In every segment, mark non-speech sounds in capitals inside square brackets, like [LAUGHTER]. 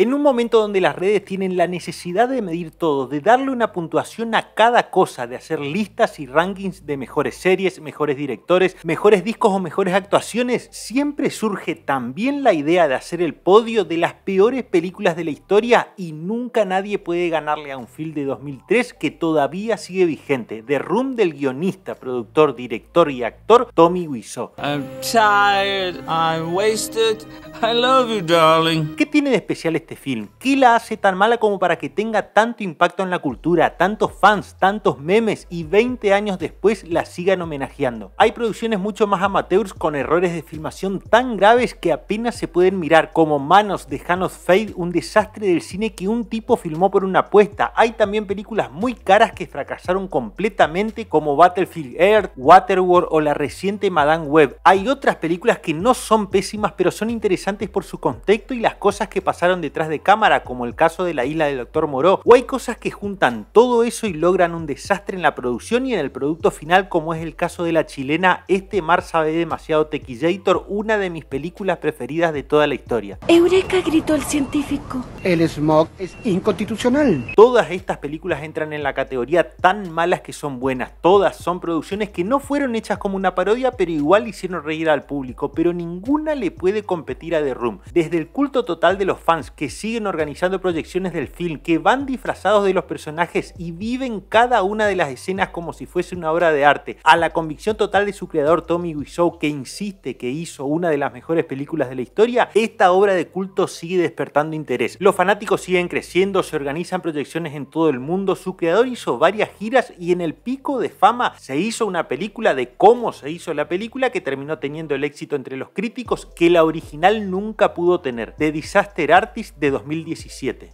En un momento donde las redes tienen la necesidad de medir todo, de darle una puntuación a cada cosa, de hacer listas y rankings de mejores series, mejores directores, mejores discos o mejores actuaciones, siempre surge también la idea de hacer el podio de las peores películas de la historia y nunca nadie puede ganarle a un film de 2003 que todavía sigue vigente, The Room del guionista, productor, director y actor Tommy Wiseau. ¿Qué tiene de especial este este film? ¿Qué la hace tan mala como para que tenga tanto impacto en la cultura, tantos fans, tantos memes y 20 años después la sigan homenajeando? Hay producciones mucho más amateurs con errores de filmación tan graves que apenas se pueden mirar, como Manos de Hanos Fade, un desastre del cine que un tipo filmó por una apuesta. Hay también películas muy caras que fracasaron completamente como Battlefield Earth, Waterworld o la reciente Madame Web. Hay otras películas que no son pésimas pero son interesantes por su contexto y las cosas que pasaron detrás de cámara, como el caso de la isla del Doctor Moró, o hay cosas que juntan todo eso y logran un desastre en la producción y en el producto final, como es el caso de la chilena Este mar sabe demasiado Tequillator, una de mis películas preferidas de toda la historia. Eureka gritó el científico. El smog es inconstitucional. Todas estas películas entran en la categoría tan malas que son buenas. Todas son producciones que no fueron hechas como una parodia, pero igual hicieron reír al público, pero ninguna le puede competir a The Room. Desde el culto total de los fans que siguen organizando proyecciones del film, que van disfrazados de los personajes y viven cada una de las escenas como si fuese una obra de arte, a la convicción total de su creador Tommy Wiseau, que insiste que hizo una de las mejores películas de la historia, esta obra de culto sigue despertando interés. Los fanáticos siguen creciendo, se organizan proyecciones en todo el mundo, su creador hizo varias giras y en el pico de fama se hizo una película de cómo se hizo la película que terminó teniendo el éxito entre los críticos que la original nunca pudo tener. The Disaster Artist de 2017.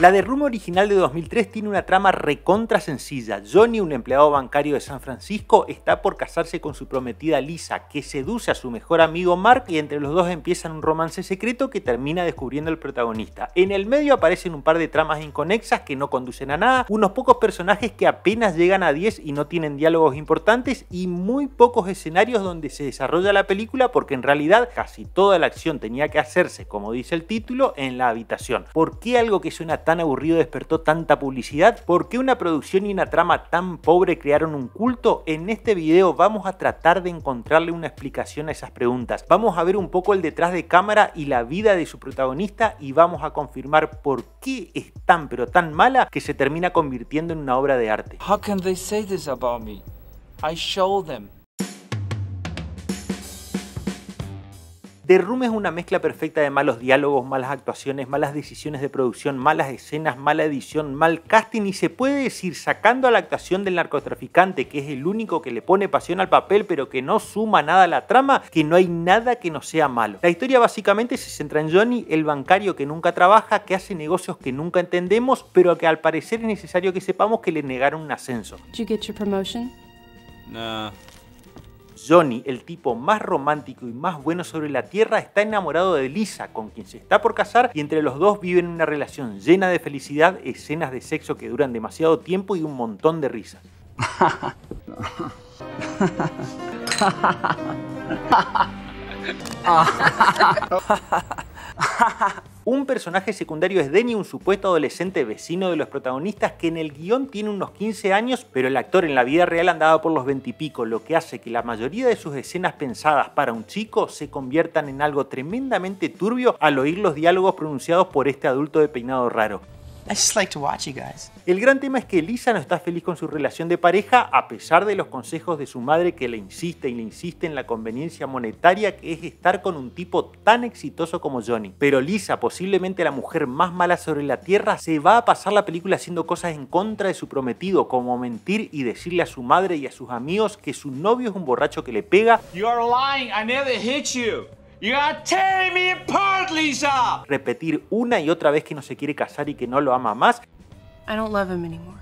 La de original de 2003 tiene una trama recontra sencilla. Johnny, un empleado bancario de San Francisco, está por casarse con su prometida Lisa, que seduce a su mejor amigo Mark y entre los dos empiezan un romance secreto que termina descubriendo el protagonista. En el medio aparecen un par de tramas inconexas que no conducen a nada, unos pocos personajes que apenas llegan a 10 y no tienen diálogos importantes y muy pocos escenarios donde se desarrolla la película porque en realidad casi toda la acción tenía que hacerse, como dice el título, en la habitación. ¿Por qué algo que suena tan aburrido despertó tanta publicidad? ¿Por qué una producción y una trama tan pobre crearon un culto? En este video vamos a tratar de encontrarle una explicación a esas preguntas. Vamos a ver un poco el detrás de cámara y la vida de su protagonista y vamos a confirmar por qué es tan pero tan mala que se termina convirtiendo en una obra de arte. How I show them. Derrumbe es una mezcla perfecta de malos diálogos, malas actuaciones, malas decisiones de producción, malas escenas, mala edición, mal casting y se puede decir sacando a la actuación del narcotraficante, que es el único que le pone pasión al papel pero que no suma nada a la trama, que no hay nada que no sea malo. La historia básicamente se centra en Johnny, el bancario que nunca trabaja, que hace negocios que nunca entendemos, pero que al parecer es necesario que sepamos que le negaron un ascenso. No. Johnny, el tipo más romántico y más bueno sobre la Tierra, está enamorado de Lisa, con quien se está por casar, y entre los dos viven una relación llena de felicidad, escenas de sexo que duran demasiado tiempo y un montón de risas. [LAUGHS] [LAUGHS] [LAUGHS] [LAUGHS] un personaje secundario es Denny, un supuesto adolescente vecino de los protagonistas que en el guión tiene unos 15 años, pero el actor en la vida real andaba por los 20 y pico, lo que hace que la mayoría de sus escenas pensadas para un chico se conviertan en algo tremendamente turbio al oír los diálogos pronunciados por este adulto de peinado raro. El gran tema es que Lisa no está feliz con su relación de pareja a pesar de los consejos de su madre que le insiste y le insiste en la conveniencia monetaria que es estar con un tipo tan exitoso como Johnny. Pero Lisa, posiblemente la mujer más mala sobre la tierra, se va a pasar la película haciendo cosas en contra de su prometido, como mentir y decirle a su madre y a sus amigos que su novio es un borracho que le pega. lying. You are tearing me apart, Lisa. Repetir una y otra vez que no se quiere casar y que no lo ama más. I don't love him anymore.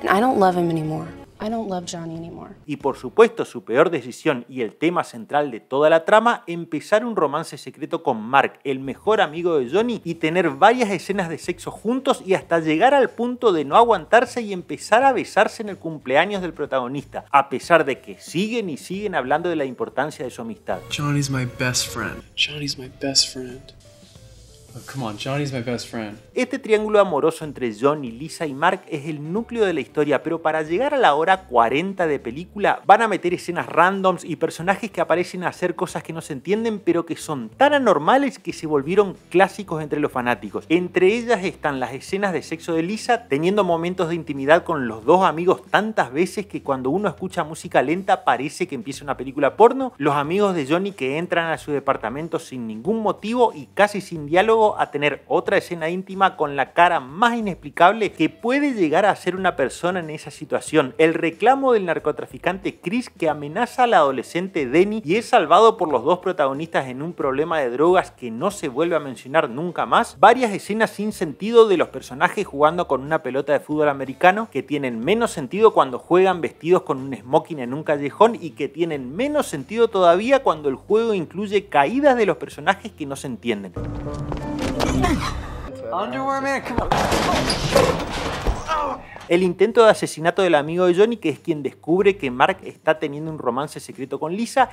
And I don't love him anymore. I don't love Johnny anymore. Y por supuesto, su peor decisión y el tema central de toda la trama, empezar un romance secreto con Mark, el mejor amigo de Johnny, y tener varias escenas de sexo juntos y hasta llegar al punto de no aguantarse y empezar a besarse en el cumpleaños del protagonista, a pesar de que siguen y siguen hablando de la importancia de su amistad. Johnny's my best friend. Johnny's my best friend. Este triángulo amoroso entre Johnny, Lisa y Mark es el núcleo de la historia, pero para llegar a la hora 40 de película van a meter escenas randoms y personajes que aparecen a hacer cosas que no se entienden, pero que son tan anormales que se volvieron clásicos entre los fanáticos. Entre ellas están las escenas de sexo de Lisa teniendo momentos de intimidad con los dos amigos tantas veces que cuando uno escucha música lenta parece que empieza una película porno, los amigos de Johnny que entran a su departamento sin ningún motivo y casi sin diálogo a tener otra escena íntima con la cara más inexplicable que puede llegar a ser una persona en esa situación. El reclamo del narcotraficante Chris que amenaza al adolescente Denny y es salvado por los dos protagonistas en un problema de drogas que no se vuelve a mencionar nunca más. Varias escenas sin sentido de los personajes jugando con una pelota de fútbol americano que tienen menos sentido cuando juegan vestidos con un smoking en un callejón y que tienen menos sentido todavía cuando el juego incluye caídas de los personajes que no se entienden. El intento de asesinato del amigo de Johnny, que es quien descubre que Mark está teniendo un romance secreto con Lisa.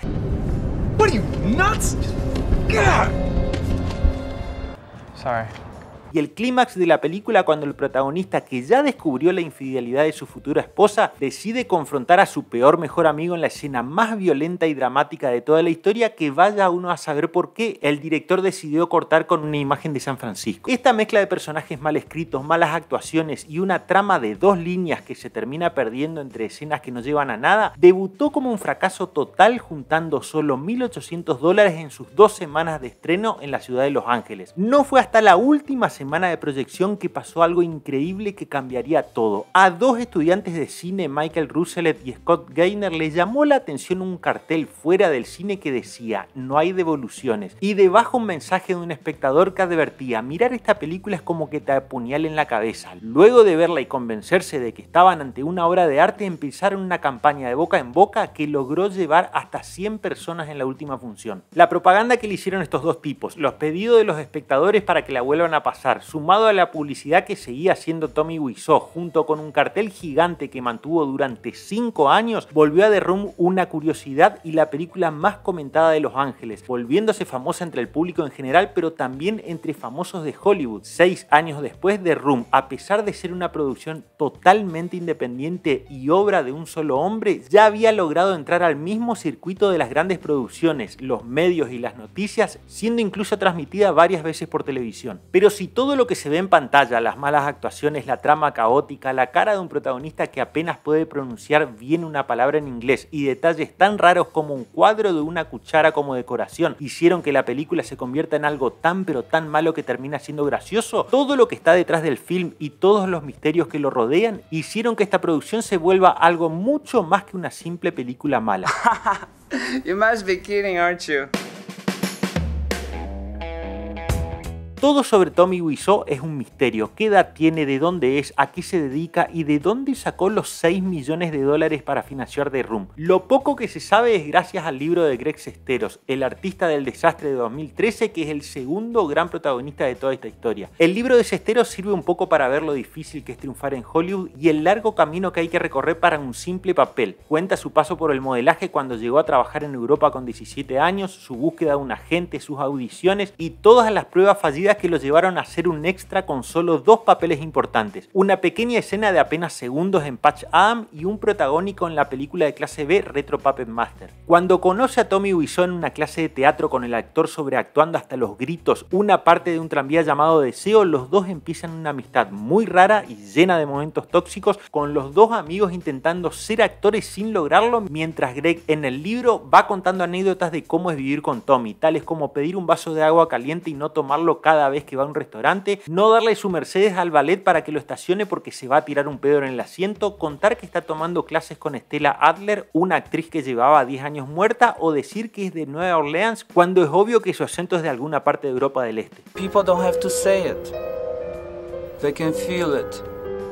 Sorry. Y el clímax de la película cuando el protagonista que ya descubrió la infidelidad de su futura esposa decide confrontar a su peor mejor amigo en la escena más violenta y dramática de toda la historia que vaya uno a saber por qué el director decidió cortar con una imagen de San Francisco. Esta mezcla de personajes mal escritos, malas actuaciones y una trama de dos líneas que se termina perdiendo entre escenas que no llevan a nada, debutó como un fracaso total juntando solo 1.800 dólares en sus dos semanas de estreno en la ciudad de Los Ángeles. No fue hasta la última semana semana de proyección que pasó algo increíble que cambiaría todo. A dos estudiantes de cine, Michael Ruselet y Scott Gainer, les llamó la atención un cartel fuera del cine que decía no hay devoluciones y debajo un mensaje de un espectador que advertía mirar esta película es como que te en la cabeza. Luego de verla y convencerse de que estaban ante una obra de arte, empezaron una campaña de boca en boca que logró llevar hasta 100 personas en la última función. La propaganda que le hicieron estos dos tipos, los pedidos de los espectadores para que la vuelvan a pasar, sumado a la publicidad que seguía haciendo Tommy Wiseau, junto con un cartel gigante que mantuvo durante 5 años, volvió a The Room una curiosidad y la película más comentada de Los Ángeles, volviéndose famosa entre el público en general, pero también entre famosos de Hollywood. Seis años después, The Room, a pesar de ser una producción totalmente independiente y obra de un solo hombre, ya había logrado entrar al mismo circuito de las grandes producciones, los medios y las noticias, siendo incluso transmitida varias veces por televisión. Pero si todo lo que se ve en pantalla, las malas actuaciones, la trama caótica, la cara de un protagonista que apenas puede pronunciar bien una palabra en inglés y detalles tan raros como un cuadro de una cuchara como decoración, hicieron que la película se convierta en algo tan pero tan malo que termina siendo gracioso. Todo lo que está detrás del film y todos los misterios que lo rodean hicieron que esta producción se vuelva algo mucho más que una simple película mala. [LAUGHS] you must be kidding, Todo sobre Tommy Wiseau es un misterio. ¿Qué edad tiene? ¿De dónde es? ¿A qué se dedica? ¿Y de dónde sacó los 6 millones de dólares para financiar The Room? Lo poco que se sabe es gracias al libro de Greg Sesteros, el artista del desastre de 2013, que es el segundo gran protagonista de toda esta historia. El libro de Sesteros sirve un poco para ver lo difícil que es triunfar en Hollywood y el largo camino que hay que recorrer para un simple papel. Cuenta su paso por el modelaje cuando llegó a trabajar en Europa con 17 años, su búsqueda de un agente, sus audiciones y todas las pruebas fallidas que lo llevaron a ser un extra con solo dos papeles importantes, una pequeña escena de apenas segundos en Patch am y un protagónico en la película de clase B Retro Puppet Master. Cuando conoce a Tommy Wiseau en una clase de teatro con el actor sobreactuando hasta los gritos una parte de un tranvía llamado Deseo, los dos empiezan una amistad muy rara y llena de momentos tóxicos, con los dos amigos intentando ser actores sin lograrlo, mientras Greg en el libro va contando anécdotas de cómo es vivir con Tommy, tales como pedir un vaso de agua caliente y no tomarlo cada cada vez que va a un restaurante, no darle su Mercedes al ballet para que lo estacione porque se va a tirar un pedo en el asiento, contar que está tomando clases con Estela Adler, una actriz que llevaba 10 años muerta, o decir que es de Nueva Orleans cuando es obvio que su acento es de alguna parte de Europa del Este.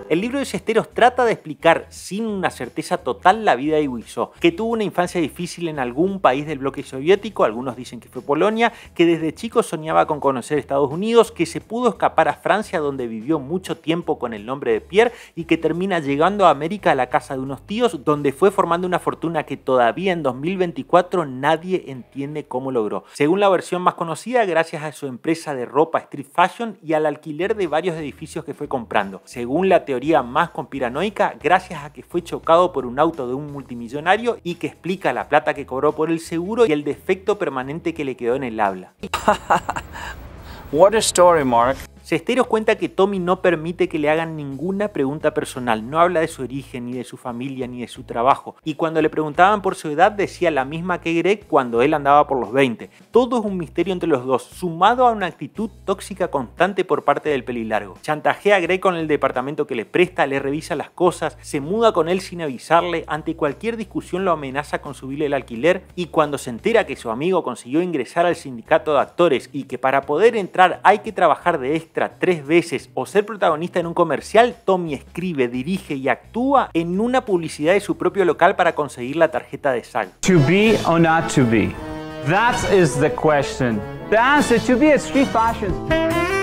El libro de Cesteros trata de explicar sin una certeza total la vida de Guizó, que tuvo una infancia difícil en algún país del bloque soviético, algunos dicen que fue Polonia, que desde chico soñaba con conocer Estados Unidos, que se pudo escapar a Francia donde vivió mucho tiempo con el nombre de Pierre y que termina llegando a América a la casa de unos tíos donde fue formando una fortuna que todavía en 2024 nadie entiende cómo logró. Según la versión más conocida, gracias a su empresa de ropa Street Fashion y al alquiler de varios edificios que fue comprando. Según la teoría teoría más conspiranoica gracias a que fue chocado por un auto de un multimillonario y que explica la plata que cobró por el seguro y el defecto permanente que le quedó en el habla. What a story, Mark. Sesteros cuenta que Tommy no permite que le hagan ninguna pregunta personal, no habla de su origen, ni de su familia, ni de su trabajo, y cuando le preguntaban por su edad decía la misma que Greg cuando él andaba por los 20. Todo es un misterio entre los dos, sumado a una actitud tóxica constante por parte del pelilargo. Chantajea a Greg con el departamento que le presta, le revisa las cosas, se muda con él sin avisarle, ante cualquier discusión lo amenaza con subirle el alquiler y cuando se entera que su amigo consiguió ingresar al sindicato de actores y que para poder entrar hay que trabajar de esto, tres veces o ser protagonista en un comercial, Tommy escribe, dirige y actúa en una publicidad de su propio local para conseguir la tarjeta de sal. To be or not to be. That is the question. The answer to be a street fashion.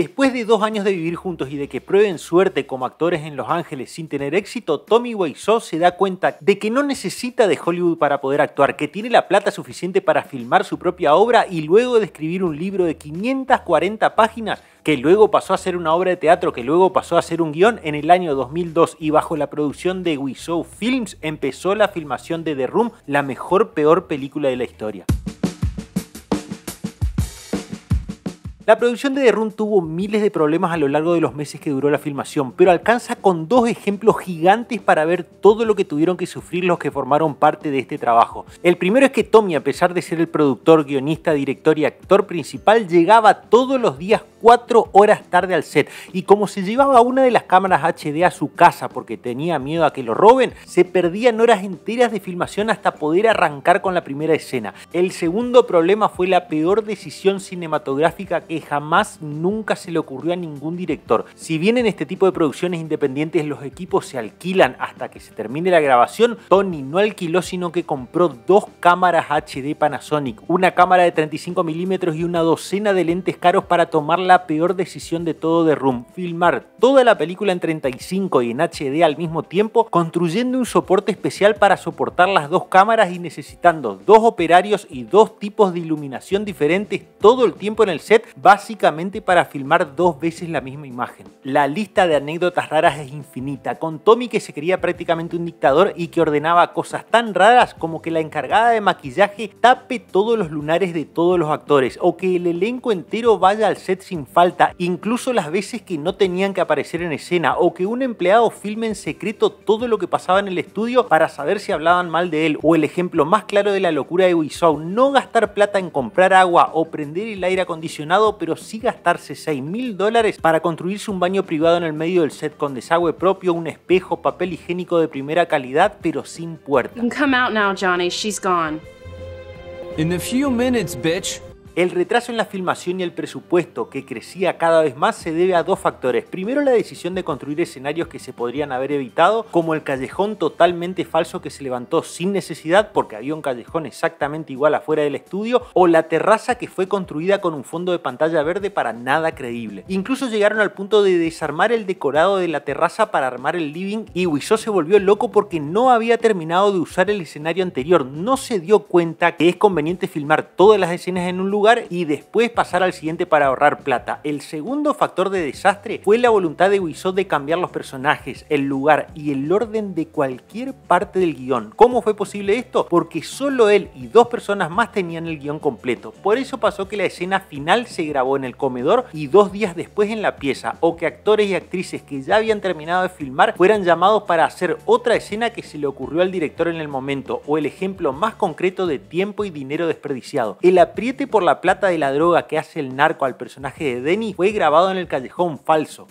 Después de dos años de vivir juntos y de que prueben suerte como actores en Los Ángeles sin tener éxito, Tommy Wiseau se da cuenta de que no necesita de Hollywood para poder actuar, que tiene la plata suficiente para filmar su propia obra y luego de escribir un libro de 540 páginas que luego pasó a ser una obra de teatro, que luego pasó a ser un guión en el año 2002 y bajo la producción de Wiseau Films empezó la filmación de The Room, la mejor peor película de la historia. La producción de The Room tuvo miles de problemas a lo largo de los meses que duró la filmación, pero alcanza con dos ejemplos gigantes para ver todo lo que tuvieron que sufrir los que formaron parte de este trabajo. El primero es que Tommy, a pesar de ser el productor, guionista, director y actor principal, llegaba todos los días cuatro horas tarde al set y como se llevaba una de las cámaras HD a su casa porque tenía miedo a que lo roben, se perdían horas enteras de filmación hasta poder arrancar con la primera escena. El segundo problema fue la peor decisión cinematográfica que jamás nunca se le ocurrió a ningún director. Si bien en este tipo de producciones independientes los equipos se alquilan hasta que se termine la grabación, Tony no alquiló sino que compró dos cámaras HD Panasonic, una cámara de 35 milímetros y una docena de lentes caros para tomar la peor decisión de todo de Room, filmar toda la película en 35 y en HD al mismo tiempo, construyendo un soporte especial para soportar las dos cámaras y necesitando dos operarios y dos tipos de iluminación diferentes todo el tiempo en el set, básicamente para filmar dos veces la misma imagen. La lista de anécdotas raras es infinita, con Tommy que se quería prácticamente un dictador y que ordenaba cosas tan raras como que la encargada de maquillaje tape todos los lunares de todos los actores o que el elenco entero vaya al set sin falta, incluso las veces que no tenían que aparecer en escena o que un empleado filme en secreto todo lo que pasaba en el estudio para saber si hablaban mal de él o el ejemplo más claro de la locura de Wissow, no gastar plata en comprar agua o prender el aire acondicionado pero sí gastarse 6 mil dólares para construirse un baño privado en el medio del set con desagüe propio, un espejo, papel higiénico de primera calidad, pero sin puerta. El retraso en la filmación y el presupuesto, que crecía cada vez más, se debe a dos factores. Primero, la decisión de construir escenarios que se podrían haber evitado, como el callejón totalmente falso que se levantó sin necesidad porque había un callejón exactamente igual afuera del estudio, o la terraza que fue construida con un fondo de pantalla verde para nada creíble. Incluso llegaron al punto de desarmar el decorado de la terraza para armar el living y Wiseau se volvió loco porque no había terminado de usar el escenario anterior. No se dio cuenta que es conveniente filmar todas las escenas en un lugar y después pasar al siguiente para ahorrar plata. El segundo factor de desastre fue la voluntad de Guizot de cambiar los personajes, el lugar y el orden de cualquier parte del guión. ¿Cómo fue posible esto? Porque solo él y dos personas más tenían el guión completo. Por eso pasó que la escena final se grabó en el comedor y dos días después en la pieza, o que actores y actrices que ya habían terminado de filmar fueran llamados para hacer otra escena que se le ocurrió al director en el momento, o el ejemplo más concreto de tiempo y dinero desperdiciado. El apriete por la la plata de la droga que hace el narco al personaje de Denny fue grabado en el callejón falso.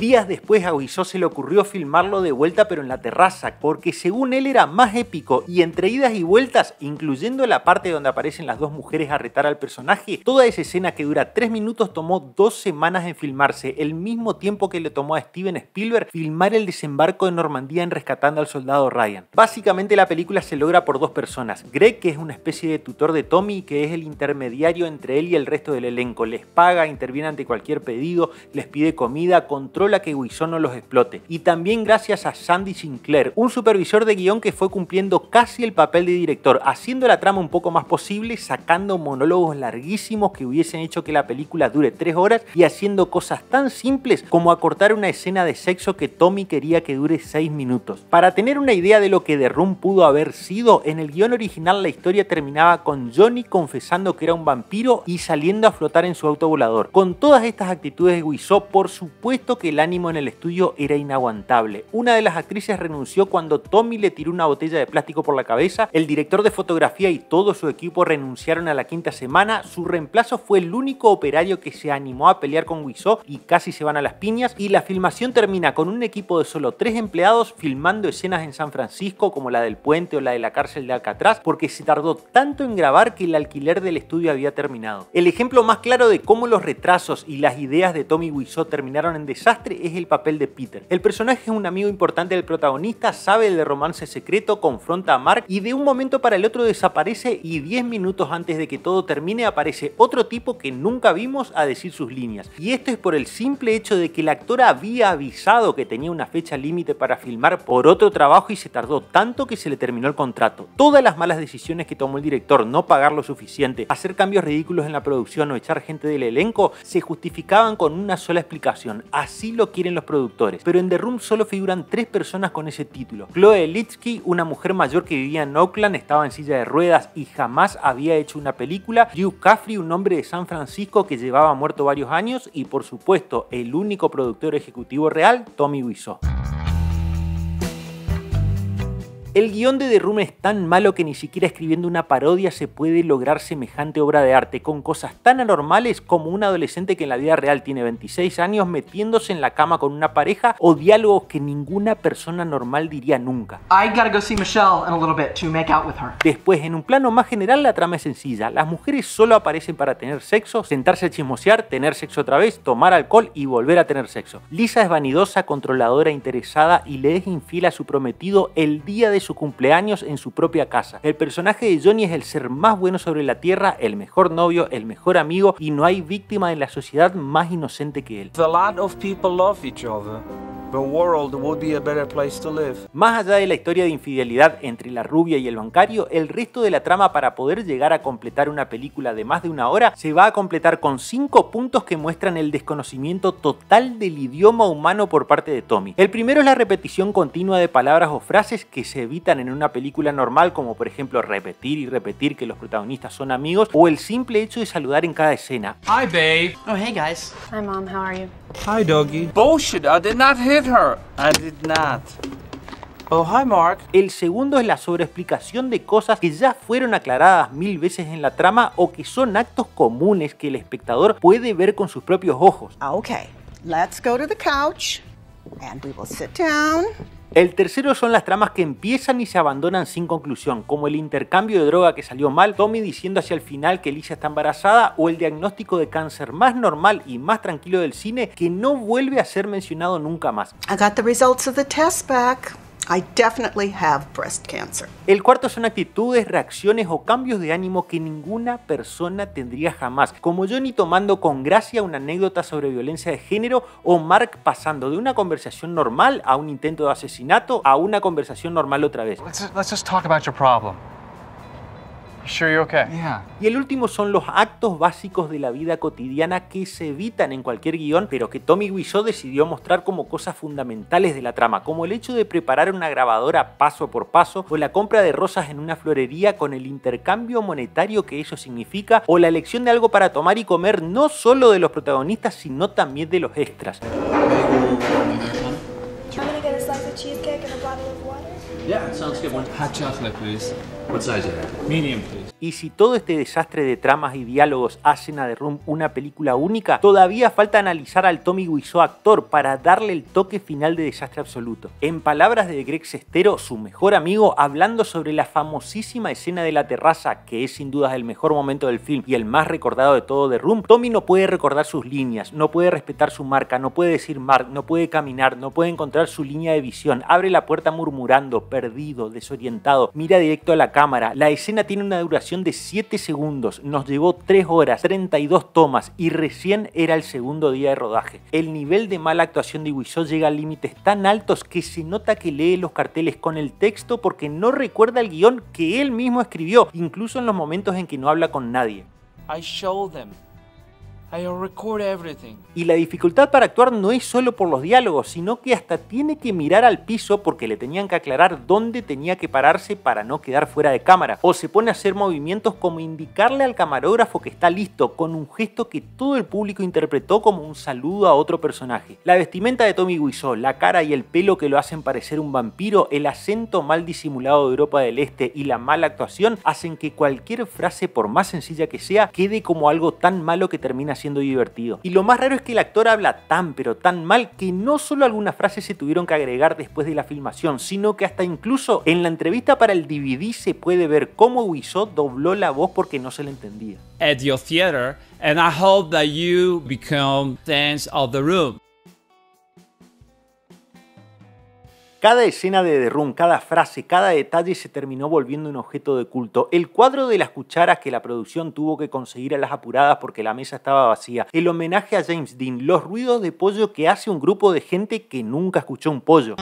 Días después a Guizó se le ocurrió filmarlo de vuelta pero en la terraza, porque según él era más épico y entre idas y vueltas, incluyendo la parte donde aparecen las dos mujeres a retar al personaje, toda esa escena que dura 3 minutos tomó 2 semanas en filmarse, el mismo tiempo que le tomó a Steven Spielberg filmar el desembarco de Normandía en Rescatando al Soldado Ryan. Básicamente la película se logra por dos personas, Greg que es una especie de tutor de Tommy que es el intermediario entre él y el resto del elenco, les paga, interviene ante cualquier pedido, les pide comida, controla que Guizón no los explote. Y también gracias a Sandy Sinclair, un supervisor de guión que fue cumpliendo casi el papel de director, haciendo la trama un poco más posible, sacando monólogos larguísimos que hubiesen hecho que la película dure 3 horas y haciendo cosas tan simples como acortar una escena de sexo que Tommy quería que dure 6 minutos. Para tener una idea de lo que The Room pudo haber sido, en el guión original la historia terminaba con Johnny confesando que era un vampiro y saliendo a flotar en su autovolador. Con todas estas actitudes de por supuesto que el ánimo en el estudio era inaguantable. Una de las actrices renunció cuando Tommy le tiró una botella de plástico por la cabeza, el director de fotografía y todo su equipo renunciaron a la quinta semana, su reemplazo fue el único operario que se animó a pelear con Wiseau y casi se van a las piñas, y la filmación termina con un equipo de solo tres empleados filmando escenas en San Francisco como la del puente o la de la cárcel de Alcatraz, porque se tardó tanto en grabar que el alquiler del estudio había terminado. El ejemplo más claro de cómo los retrasos y las ideas de Tommy y terminaron en desastre es el papel de Peter. El personaje es un amigo importante del protagonista, sabe del romance secreto, confronta a Mark y de un momento para el otro desaparece y 10 minutos antes de que todo termine aparece otro tipo que nunca vimos a decir sus líneas. Y esto es por el simple hecho de que el actor había avisado que tenía una fecha límite para filmar por otro trabajo y se tardó tanto que se le terminó el contrato. Todas las malas decisiones que tomó el director, no pagar lo suficiente, hacer cambios ridículos en la producción o echar gente del elenco, se justificaban con una sola explicación, así lo quieren los productores. Pero en The Room solo figuran tres personas con ese título. Chloe Litsky, una mujer mayor que vivía en Oakland, estaba en silla de ruedas y jamás había hecho una película. Hugh Caffrey, un hombre de San Francisco que llevaba muerto varios años y por supuesto el único productor ejecutivo real, Tommy Wiseau. El guión de Derrume es tan malo que ni siquiera escribiendo una parodia se puede lograr semejante obra de arte, con cosas tan anormales como un adolescente que en la vida real tiene 26 años metiéndose en la cama con una pareja o diálogos que ninguna persona normal diría nunca. Después, en un plano más general, la trama es sencilla. Las mujeres solo aparecen para tener sexo, sentarse a chismosear, tener sexo otra vez, tomar alcohol y volver a tener sexo. Lisa es vanidosa, controladora, interesada y le es infiel a su prometido el día de su cumpleaños en su propia casa. El personaje de Johnny es el ser más bueno sobre la Tierra, el mejor novio, el mejor amigo y no hay víctima en la sociedad más inocente que él world would be a better place to live. Más allá de la historia de infidelidad entre la rubia y el bancario, el resto de la trama para poder llegar a completar una película de más de una hora se va a completar con cinco puntos que muestran el desconocimiento total del idioma humano por parte de Tommy. El primero es la repetición continua de palabras o frases que se evitan en una película normal, como por ejemplo repetir y repetir que los protagonistas son amigos o el simple hecho de saludar en cada escena. Hi babe. Oh hey guys. Hi mom, how are you? Hi doggy. Bullshit, I did not hear I Oh, hi Mark. El segundo es la sobreexplicación de cosas que ya fueron aclaradas mil veces en la trama o que son actos comunes que el espectador puede ver con sus propios ojos. Okay, let's go to the couch and we sit down el tercero son las tramas que empiezan y se abandonan sin conclusión, como el intercambio de droga que salió mal, Tommy diciendo hacia el final que Lisa está embarazada o el diagnóstico de cáncer más normal y más tranquilo del cine que no vuelve a ser mencionado nunca más. I results the test back definitely El cuarto son actitudes, reacciones o cambios de ánimo que ninguna persona tendría jamás, como Johnny tomando con gracia una anécdota sobre violencia de género o Mark pasando de una conversación normal a un intento de asesinato a una conversación normal otra vez. Y el último son los actos básicos de la vida cotidiana que se evitan en cualquier guión, pero que Tommy Wiseau decidió mostrar como cosas fundamentales de la trama, como el hecho de preparar una grabadora paso por paso, o la compra de rosas en una florería con el intercambio monetario que eso significa, o la elección de algo para tomar y comer no solo de los protagonistas, sino también de los extras. Y si todo este desastre de tramas y diálogos hacen a The Room una película única, todavía falta analizar al Tommy Wiseau actor para darle el toque final de desastre absoluto. En palabras de Greg Sestero, su mejor amigo, hablando sobre la famosísima escena de la terraza, que es sin dudas el mejor momento del film y el más recordado de todo The Room, Tommy no puede recordar sus líneas, no puede respetar su marca, no puede decir Mark, no puede caminar, no puede encontrar su línea de visión, abre la puerta murmurando, perdido, desorientado, mira directo a la cámara. La escena tiene una duración de 7 segundos, nos llevó 3 horas, 32 tomas y recién era el segundo día de rodaje. El nivel de mala actuación de Wiseau llega a límites tan altos que se nota que lee los carteles con el texto porque no recuerda el guión que él mismo escribió, incluso en los momentos en que no habla con nadie. I show them. Y la dificultad para actuar no es solo por los diálogos, sino que hasta tiene que mirar al piso porque le tenían que aclarar dónde tenía que pararse para no quedar fuera de cámara. O se pone a hacer movimientos como indicarle al camarógrafo que está listo, con un gesto que todo el público interpretó como un saludo a otro personaje. La vestimenta de Tommy Wiseau, la cara y el pelo que lo hacen parecer un vampiro, el acento mal disimulado de Europa del Este y la mala actuación hacen que cualquier frase, por más sencilla que sea, quede como algo tan malo que termina siendo divertido. Y lo más raro es que el actor habla tan pero tan mal que no solo algunas frases se tuvieron que agregar después de la filmación, sino que hasta incluso en la entrevista para el DVD se puede ver cómo Ubisoft dobló la voz porque no se le entendía. theater, and I that you become of the room. Cada escena de The Room, cada frase, cada detalle se terminó volviendo un objeto de culto. El cuadro de las cucharas que la producción tuvo que conseguir a las apuradas porque la mesa estaba vacía. El homenaje a James Dean. Los ruidos de pollo que hace un grupo de gente que nunca escuchó un pollo.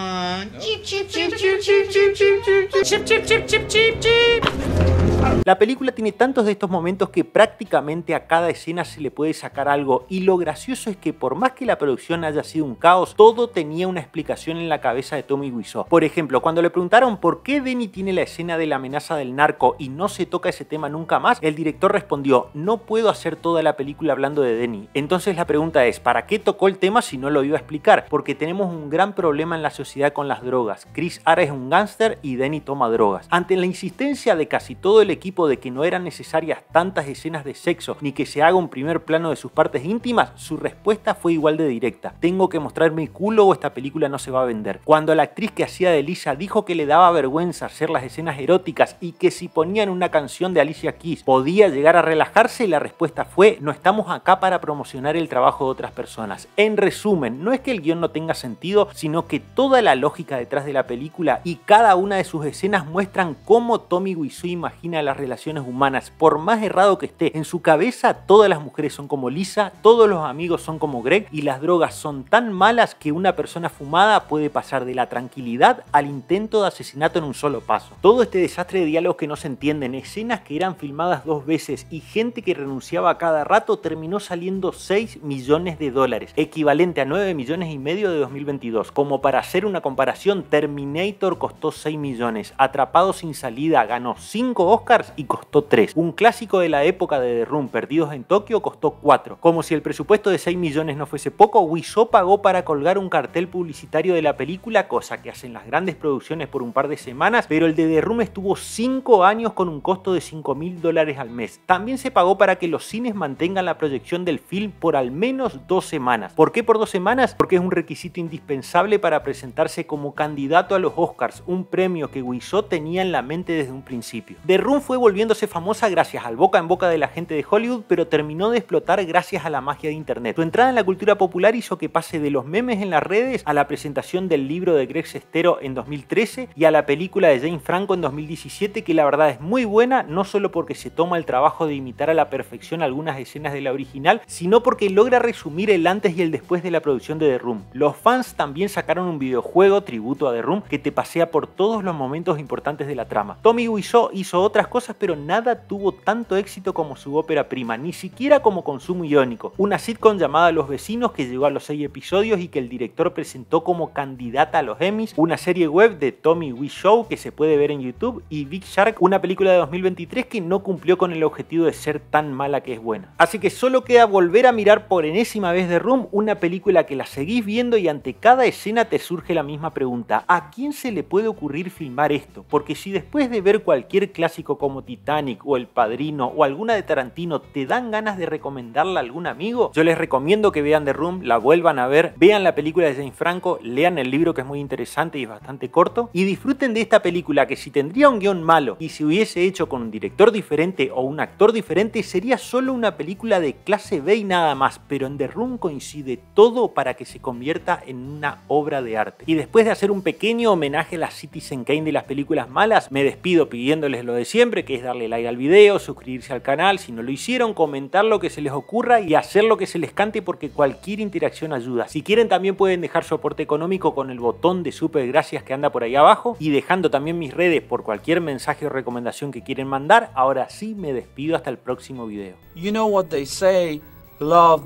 La película tiene tantos de estos momentos que prácticamente a cada escena se le puede sacar algo y lo gracioso es que por más que la producción haya sido un caos, todo tenía una explicación en la cabeza de Tommy por ejemplo, cuando le preguntaron por qué Denny tiene la escena de la amenaza del narco y no se toca ese tema nunca más, el director respondió, no puedo hacer toda la película hablando de Denny. Entonces la pregunta es, ¿para qué tocó el tema si no lo iba a explicar? Porque tenemos un gran problema en la sociedad con las drogas. Chris Ara es un gángster y Denny toma drogas. Ante la insistencia de casi todo el equipo de que no eran necesarias tantas escenas de sexo ni que se haga un primer plano de sus partes íntimas, su respuesta fue igual de directa. Tengo que mostrar mi culo o esta película no se va a vender. Cuando la actriz que hacía de Lisa dijo que le daba vergüenza hacer las escenas eróticas y que si ponían una canción de Alicia Keys podía llegar a relajarse, la respuesta fue no estamos acá para promocionar el trabajo de otras personas. En resumen, no es que el guión no tenga sentido, sino que toda la lógica detrás de la película y cada una de sus escenas muestran cómo Tommy Wiseau imagina las relaciones humanas. Por más errado que esté, en su cabeza todas las mujeres son como Lisa, todos los amigos son como Greg y las drogas son tan malas que una persona fumada puede pasar de la tranquilidad tranquilidad al intento de asesinato en un solo paso. Todo este desastre de diálogos que no se entienden, escenas que eran filmadas dos veces y gente que renunciaba a cada rato terminó saliendo 6 millones de dólares, equivalente a 9 millones y medio de 2022. Como para hacer una comparación, Terminator costó 6 millones, Atrapado sin salida ganó 5 Oscars y costó 3. Un clásico de la época de The Room, Perdidos en Tokio, costó 4. Como si el presupuesto de 6 millones no fuese poco, Wiso pagó para colgar un cartel publicitario de la película, cosa que hacen las grandes producciones por un par de semanas, pero el de The Room estuvo 5 años con un costo de 5 mil dólares al mes. También se pagó para que los cines mantengan la proyección del film por al menos dos semanas. ¿Por qué por dos semanas? Porque es un requisito indispensable para presentarse como candidato a los Oscars, un premio que Guizot tenía en la mente desde un principio. The Room fue volviéndose famosa gracias al boca en boca de la gente de Hollywood, pero terminó de explotar gracias a la magia de internet. Su entrada en la cultura popular hizo que pase de los memes en las redes a la presentación del libro de Greg Sestero en 2013 y a la película de Jane Franco en 2017 que la verdad es muy buena, no solo porque se toma el trabajo de imitar a la perfección algunas escenas de la original, sino porque logra resumir el antes y el después de la producción de The Room. Los fans también sacaron un videojuego tributo a The Room que te pasea por todos los momentos importantes de la trama. Tommy Wiseau hizo otras cosas pero nada tuvo tanto éxito como su ópera prima, ni siquiera como Consumo Iónico, una sitcom llamada Los Vecinos que llegó a los 6 episodios y que el director presentó como candidata a los M una serie web de Tommy Wee Show que se puede ver en YouTube y Big Shark, una película de 2023 que no cumplió con el objetivo de ser tan mala que es buena. Así que solo queda volver a mirar por enésima vez The Room, una película que la seguís viendo y ante cada escena te surge la misma pregunta, ¿a quién se le puede ocurrir filmar esto? Porque si después de ver cualquier clásico como Titanic o El Padrino o alguna de Tarantino te dan ganas de recomendarla a algún amigo, yo les recomiendo que vean The Room, la vuelvan a ver, vean la película de Jane Franco, lean el libro que es muy interesante interesante y es bastante corto. Y disfruten de esta película que si tendría un guión malo y si hubiese hecho con un director diferente o un actor diferente, sería solo una película de clase B y nada más, pero en The Room coincide todo para que se convierta en una obra de arte. Y después de hacer un pequeño homenaje a la Citizen Kane de las películas malas, me despido pidiéndoles lo de siempre, que es darle like al video, suscribirse al canal si no lo hicieron, comentar lo que se les ocurra y hacer lo que se les cante porque cualquier interacción ayuda. Si quieren también pueden dejar soporte económico con el botón de súper Gracias que anda por ahí abajo y dejando también mis redes por cualquier mensaje o recomendación que quieren mandar. Ahora sí me despido hasta el próximo video. You know what they say, love